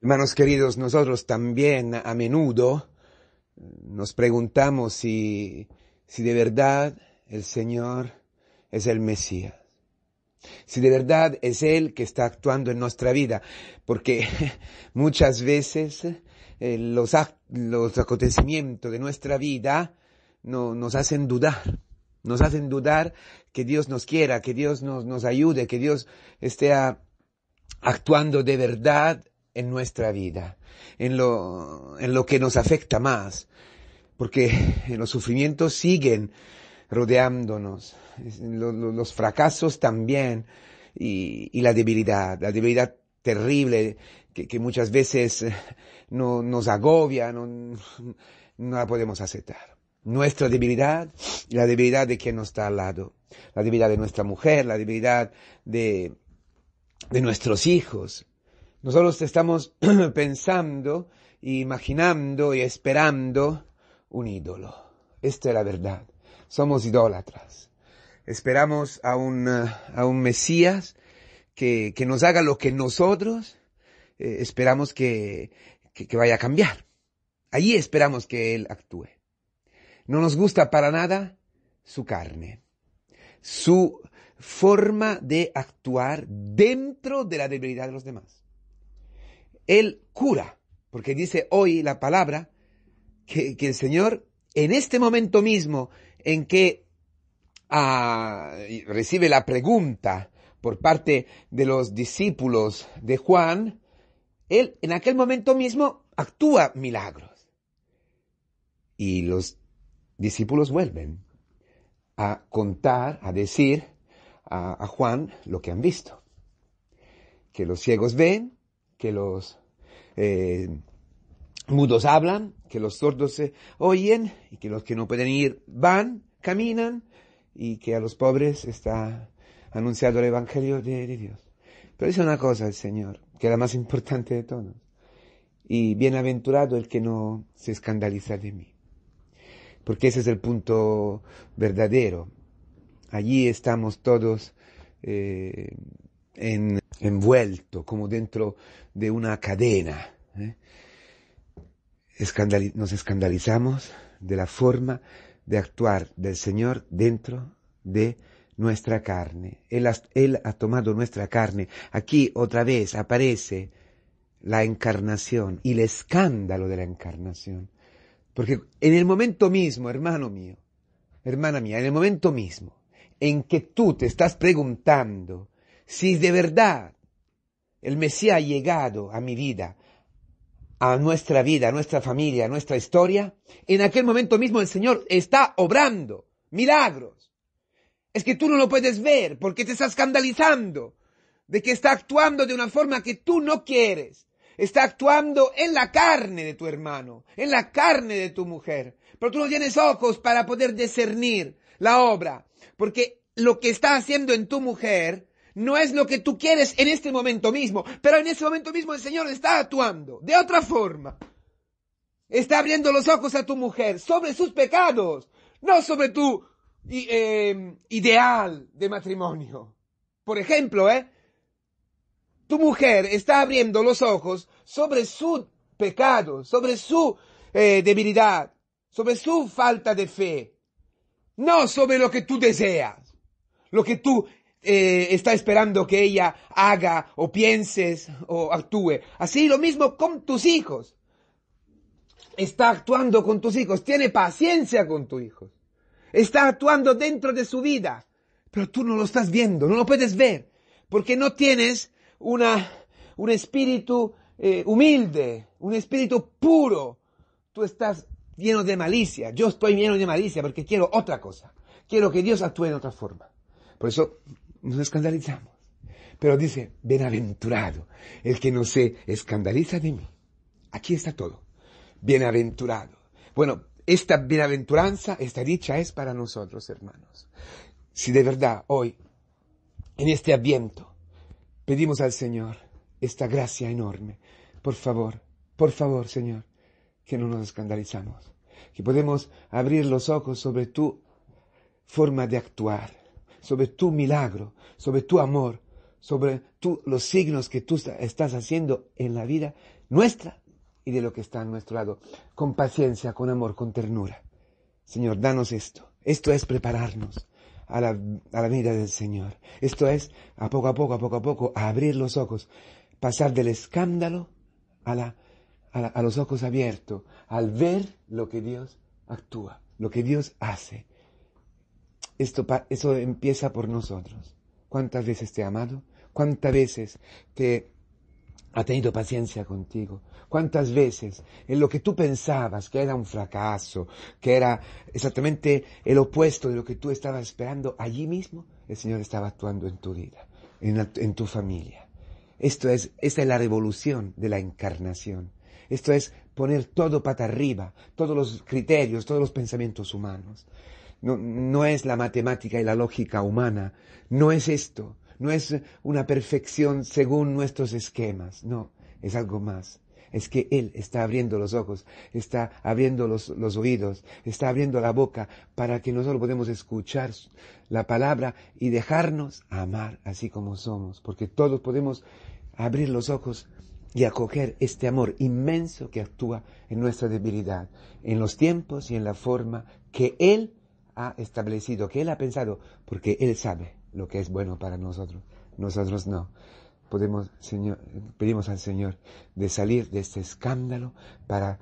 Hermanos queridos, nosotros también a menudo nos preguntamos si, si de verdad el Señor es el Mesías. Si de verdad es Él que está actuando en nuestra vida, porque muchas veces eh, los, los, acontecimientos de nuestra vida nos hacen dudar, nos hacen dudar que Dios nos quiera, que Dios nos, nos ayude, que Dios esté actuando de verdad en nuestra vida, en lo, en lo que nos afecta más, porque los sufrimientos siguen rodeándonos, los, los fracasos también y, y, la debilidad, la debilidad terrible que, que muchas veces eh, no, nos agobia, no, la podemos aceptar nuestra debilidad y la debilidad de quien nos está al lado, la debilidad de nuestra mujer, la debilidad de, de nuestros hijos, nosotros estamos pensando, imaginando y esperando un ídolo. Esta es la verdad. Somos idólatras. Esperamos a un, a un Mesías que, nos haga lo que nosotros eh, esperamos que vaya a cambiar. Allí esperamos que Él actúe. No nos gusta para nada su carne, su forma de actuar dentro de la debilidad de los demás. Él cura, porque dice hoy la palabra que, el Señor en este momento mismo en que ah, recibe la pregunta por parte de los discípulos de Juan, Él en aquel momento mismo actúa milagros. Y los discípulos vuelven a contar, a decir a Juan lo que han visto. Que los ciegos ven, que los eh, mudos hablan, que los sordos se oyen, y que los que no pueden ir van, caminan, y que a los pobres está anunciado el Evangelio de, Dios. Pero es una cosa el Señor, que es la más importante de todos. Y bienaventurado el que no se escandaliza de mí. Porque ese es el punto verdadero. Allí estamos todos eh, en envuelto como dentro de una cadena. ¿eh? nos escandalizamos de la forma de actuar del Señor dentro de nuestra carne. él ha tomado nuestra carne. Aquí otra vez aparece la encarnación y el escándalo de la encarnación. Porque en el momento mismo, hermano mío, hermana mía, en el momento mismo en que tú te estás preguntando si de verdad el Mesías ha llegado a mi vida, a nuestra vida, a nuestra familia, a nuestra historia, en aquel momento mismo el Señor está obrando milagros. Es que tú no lo puedes ver porque te está escandalizando de que está actuando de una forma que tú no quieres. Está actuando en la carne de tu hermano, en la carne de tu mujer. Pero tú no tienes ojos para poder discernir la obra, porque lo que está haciendo en tu mujer no es lo que tú quieres en este momento mismo, pero en ese momento mismo el Señor está actuando de otra forma. Está abriendo los ojos a tu mujer sobre sus pecados, no sobre tu em, ideal de matrimonio. Por ejemplo, ¿eh? Tu mujer está abriendo los ojos sobre su pecado, sobre su eh, debilidad, sobre su falta de fe, no sobre lo que tú deseas, lo que tú eh, está esperando que ella haga o pienses o actúe. Así lo mismo con tus hijos. Está actuando con tus hijos, tiene paciencia con tus hijos. Está actuando dentro de su vida, pero tú no lo estás viendo, no lo puedes ver, porque no tienes una, un espíritu eh, humilde, un espíritu puro. Tú estás lleno de malicia, yo estoy lleno de malicia porque quiero otra cosa, quiero que Dios actúe de otra forma. Por eso nos escandalizamos. Pero dice, bienaventurado el que no se escandaliza de mí. Aquí está todo. Bienaventurado. Bueno, esta bienaventuranza, esta dicha es para nosotros, hermanos. Si de verdad hoy, en este aviento, pedimos al Señor esta gracia enorme, por favor, por favor, Señor, que no nos escandalizamos, que podemos abrir los ojos sobre tu forma de actuar, sobre tu milagro, sobre tu amor, sobre los signos que tú estás haciendo en la vida nuestra y de lo que está a nuestro lado, con paciencia, con amor, con ternura. Señor, danos esto. Esto es prepararnos a la, a del Señor. Esto es, a poco a poco, a poco a poco, abrir los ojos, pasar del escándalo a los ojos abiertos, al ver lo que Dios actúa, lo que Dios hace esto, eso empieza por nosotros. ¿Cuántas veces te ha amado? ¿Cuántas veces te ha tenido paciencia contigo? ¿Cuántas veces en lo que tú pensabas que era un fracaso, que era exactamente el opuesto de lo que tú estabas esperando, allí mismo el Señor estaba actuando en tu vida, en, en tu familia? Esto es, esta es la revolución de la encarnación. Esto es poner todo pata arriba, todos los criterios, todos los pensamientos humanos no, es la matemática y la lógica humana, no es esto, no es una perfección según nuestros esquemas, no, es algo más. Es que Él está abriendo los ojos, está abriendo los, los oídos, está abriendo la boca para que nosotros podamos escuchar la palabra y dejarnos amar así como somos, porque todos podemos abrir los ojos y acoger este amor inmenso que actúa en nuestra debilidad, en los tiempos y en la forma que Él ha establecido, que Él ha pensado, porque Él sabe lo que es bueno para nosotros. Nosotros no. Podemos, Señor, pedimos al Señor de salir de este escándalo para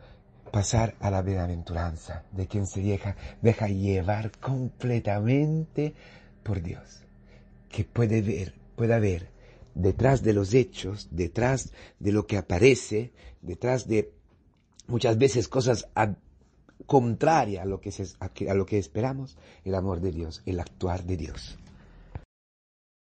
pasar a la bienaventuranza de quien se deja, deja llevar completamente por Dios, que puede ver, pueda ver detrás de los hechos, detrás de lo que aparece, detrás de muchas veces cosas contraria a lo que, a lo que esperamos, el amor de Dios, el actuar de Dios.